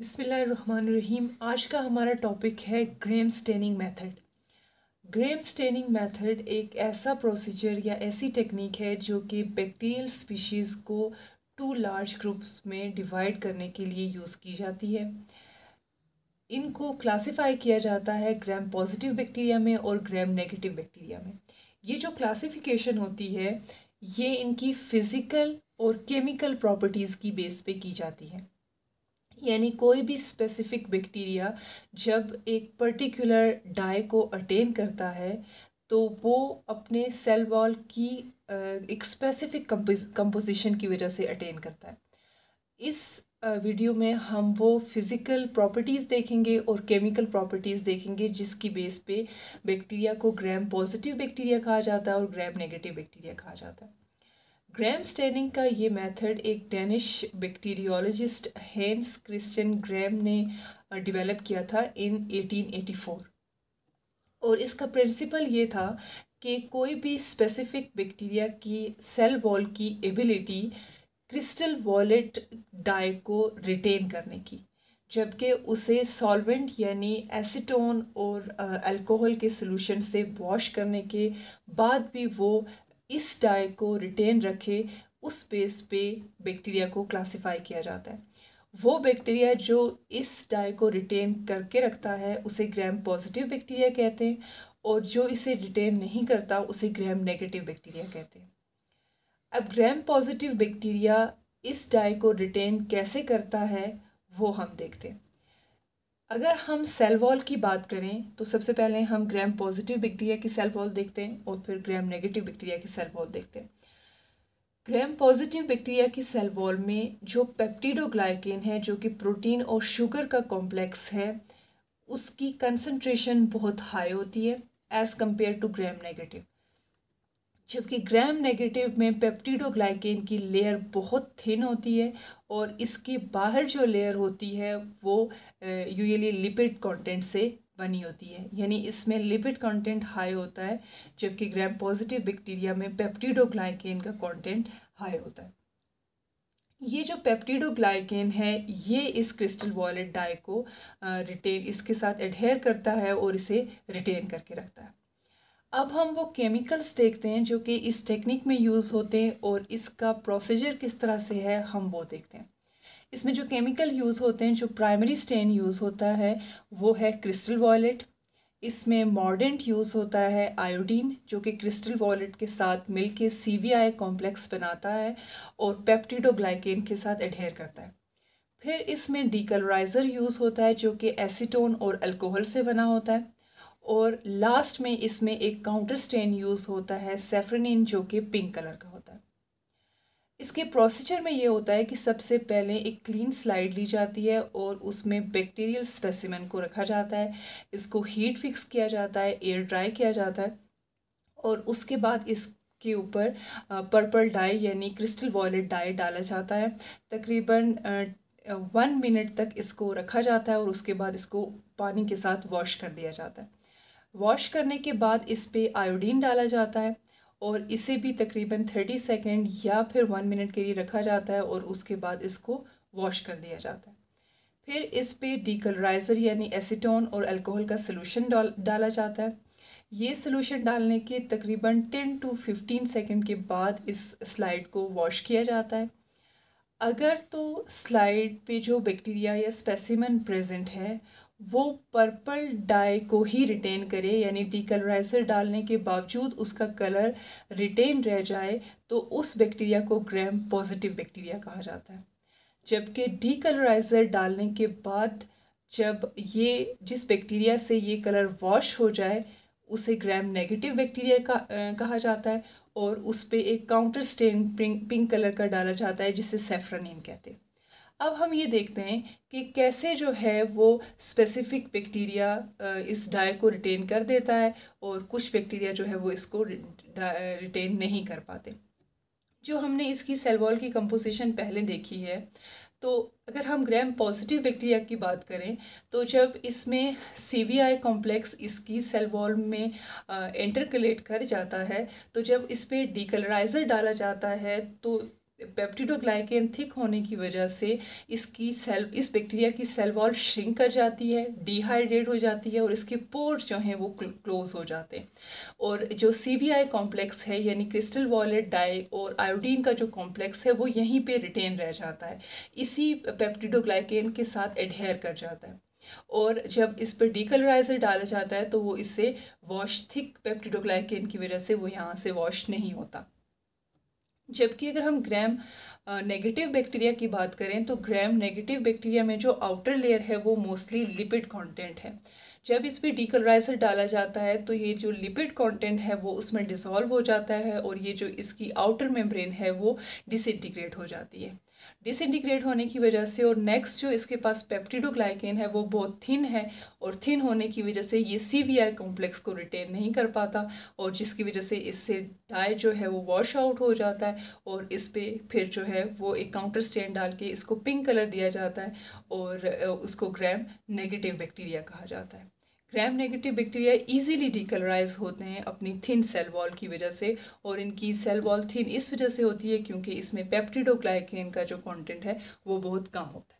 बिसमीम आज का हमारा टॉपिक है gram staining method gram staining method एक ऐसा प्रोसीजर या ऐसी टेक्निक है जो कि बैक्टीरियल स्पीशीज़ को टू लार्ज ग्रुप्स में डिवाइड करने के लिए यूज़ की जाती है इनको क्लासिफाई किया जाता है ग्रैम पॉजिटिव बैक्टीरिया में और ग्रैम नेगेटिव बैक्टीरिया में ये जो क्लासिफिकेशन होती है ये इनकी फ़िज़िकल और केमिकल प्रॉपर्टीज़ की बेस पे की जाती है यानी कोई भी स्पेसिफिक बैक्टीरिया जब एक पर्टिकुलर डाई को अटेन करता है तो वो अपने सेल वॉल की एक स्पेसिफिक कंपोजिशन की वजह से अटेन करता है इस वीडियो में हम वो फिज़िकल प्रॉपर्टीज़ देखेंगे और केमिकल प्रॉपर्टीज़ देखेंगे जिसकी बेस पे बैक्टीरिया को ग्रैम पॉजिटिव बैक्टीरिया कहा जाता है और ग्रैम नेगेटिव बैक्टीरिया कहा जाता है ग्रैम स्टेनिंग का ये मेथड एक Danish bacteriologist Hans Christian Gram ने डेवलप uh, किया था इन 1884 और इसका प्रिंसिपल ये था कि कोई भी स्पेसिफिक बैक्टीरिया की सेल वॉल की एबिलिटी क्रिस्टल वॉलेट डाई को रिटेन करने की जबकि उसे सॉल्वेंट यानी एसीटोन और अल्कोहल uh, के सोलूशन से वॉश करने के बाद भी वो इस डाई को रिटेन रखे उस बेस पे बैक्टीरिया को क्लासिफाई किया जाता है वो बैक्टीरिया जो इस डाई को रिटेन करके रखता है उसे ग्रैम पॉजिटिव बैक्टीरिया कहते हैं और जो इसे रिटेन नहीं करता उसे ग्रैम नेगेटिव बैक्टीरिया कहते हैं अब ग्रैम पॉजिटिव बैक्टीरिया इस डाई को रिटेन कैसे करता है वो हम देखते हैं अगर हम सेल वॉल की बात करें तो सबसे पहले हम ग्रैम पॉजिटिव बैक्टीरिया की सेल वॉल देखते हैं और फिर ग्रैम नेगेटिव बैक्टीरिया की सेल वॉल देखते हैं ग्रैम पॉजिटिव बैक्टीरिया की सेल वॉल में जो पेप्टिडोग्लाइकेन है जो कि प्रोटीन और शुगर का कॉम्प्लेक्स है उसकी कंसनट्रेशन बहुत हाई होती है as compare to gram negative जबकि ग्राम नेगेटिव में पेप्टिडोग्लाइकेन की लेयर बहुत थिन होती है और इसके बाहर जो लेयर होती है वो यूजली लिपिड कंटेंट से बनी होती है यानी इसमें लिपिड कंटेंट हाई होता है जबकि ग्राम पॉजिटिव बैक्टीरिया में पेप्टिडोग्लाइकेन का कंटेंट हाई होता है ये जो पेप्टिडोग्लाइकेन है ये इस क्रिस्टल वॉलेट डाई को रिटेन इसके साथ एडहेयर करता है और इसे रिटेन करके रखता है अब हम वो केमिकल्स देखते हैं जो कि इस टेक्निक में यूज़ होते हैं और इसका प्रोसीजर किस तरह से है हम वो देखते हैं इसमें जो केमिकल यूज़ होते हैं जो प्राइमरी स्टेन यूज़ होता है वो है क्रिस्टल वॉलेट इसमें मॉडर्न यूज़ होता है आयोडीन जो कि क्रिस्टल वॉलेट के साथ मिल के सी वी आई कॉम्प्लेक्स बनाता है और पेप्टिडोग्लाइकेन के साथ एडहेयर करता है फिर इसमें डीकलराइज़र यूज़ होता है जो कि एसीटोन और अल्कोहल से बना होता है और लास्ट में इसमें एक काउंटर स्टेन यूज़ होता है सेफ्रनिन जो कि पिंक कलर का होता है इसके प्रोसीजर में ये होता है कि सबसे पहले एक क्लीन स्लाइड ली जाती है और उसमें बैक्टीरियल स्पेसिमन को रखा जाता है इसको हीट फिक्स किया जाता है एयर ड्राई किया जाता है और उसके बाद इस के ऊपर पर्पल डाई यानी क्रिस्टल वॉलेट डाई डाला जाता है तकरीबन वन मिनट तक इसको रखा जाता है और उसके बाद इसको पानी के साथ वॉश कर दिया जाता है वॉश करने के बाद इस पर आयोडीन डाला जाता है और इसे भी तकरीबन थर्टी सेकेंड या फिर वन मिनट के लिए रखा जाता है और उसके बाद इसको वॉश कर दिया जाता है फिर इस पर डीकलराइज़र यानी एसीटोन और अल्कोहल का सलूशन डाला जाता है ये सोलूशन डालने के तकरीबन टेन टू फिफ्टीन सेकेंड के बाद इस स्लाइड को वॉश किया जाता है अगर तो स्लाइड पे जो बैक्टीरिया या स्पेसिमन प्रेजेंट है वो पर्पल डाई को ही रिटेन करे यानी डीकलराइजर डालने के बावजूद उसका कलर रिटेन रह जाए तो उस बैक्टीरिया को ग्रैम पॉजिटिव बैक्टीरिया कहा जाता है जबकि डीकलराइजर डालने के बाद जब ये जिस बैक्टीरिया से ये कलर वॉश हो जाए उसे ग्रैम नेगेटिव बैक्टीरिया का कहा जाता है और उस पर एक counter stain pink pink colour का डाला जाता है जिसे सेफ्रानीन कहते हैं अब हम ये देखते हैं कि कैसे जो है वो स्पेसिफिक बैक्टीरिया uh, इस डाय को रिटेन कर देता है और कुछ बैक्टीरिया जो है वो इसको रिटेन uh, नहीं कर पाते जो हमने इसकी सेल वॉल की कंपोजिशन पहले देखी है तो अगर हम ग्रैम पॉजिटिव बैक्टीरिया की बात करें तो जब इसमें सी वी आई कॉम्प्लेक्स इसकी सेल वॉल में इंटरकलेट uh, कर जाता है तो जब इस पर डीकलराइज़र डाला जाता है तो पेप्टिडोग्लाइकेन थिक होने की वजह से इसकी सेल इस बैक्टीरिया की सेल वॉल श्रिंक कर जाती है डिहाइड्रेट हो जाती है और इसके पोर्स जो हैं वो क्लोज हो जाते हैं और जो सी वी आई कॉम्प्लेक्स है यानी क्रिस्टल वॉलेट डाई और आयोडीन का जो कॉम्प्लेक्स है वो यहीं पे रिटेन रह जाता है इसी पेप्टिडोग्लाइकेन के साथ एडहेयर कर जाता है और जब इस पर डीकलराइजर डाला जाता है तो वो इससे वॉश थिक पेप्टिडोग्लाइकेन की वजह से वो यहाँ से वॉश नहीं होता जबकि अगर हम ग्रैम नेगेटिव बैक्टीरिया की बात करें तो ग्रैम नेगेटिव बैक्टीरिया में जो आउटर लेयर है वो मोस्टली लिपिड कंटेंट है जब इस पर डीकलराइजर डाला जाता है तो ये जो लिपिड कंटेंट है वो उसमें डिसॉल्व हो जाता है और ये जो इसकी आउटर मेम्ब्रेन है वो डिसइंटीग्रेट हो जाती है डिसइंटीग्रेट होने की वजह से और नेक्स्ट जो इसके पास पेप्टिडोग्लाइकेन है वो बहुत थिन है और थिन होने की वजह से ये सी वी आई कॉम्प्लेक्स को रिटेन नहीं कर पाता और जिसकी वजह से इससे डाई जो है वो वॉश आउट हो जाता है और इस पर फिर जो है वो एक काउंटर स्टैंड डाल के इसको पिंक कलर दिया जाता है और उसको ग्रैम नेगेटिव बैक्टीरिया कहा जाता है gram negative bacteria easily decolourise होते हैं अपनी थिन सेल वॉल की वजह से और इनकी सेल वॉल थिन इस वजह से होती है क्योंकि इसमें पेप्टिडोग्लाइकिन का जो कंटेंट है वो बहुत कम होता है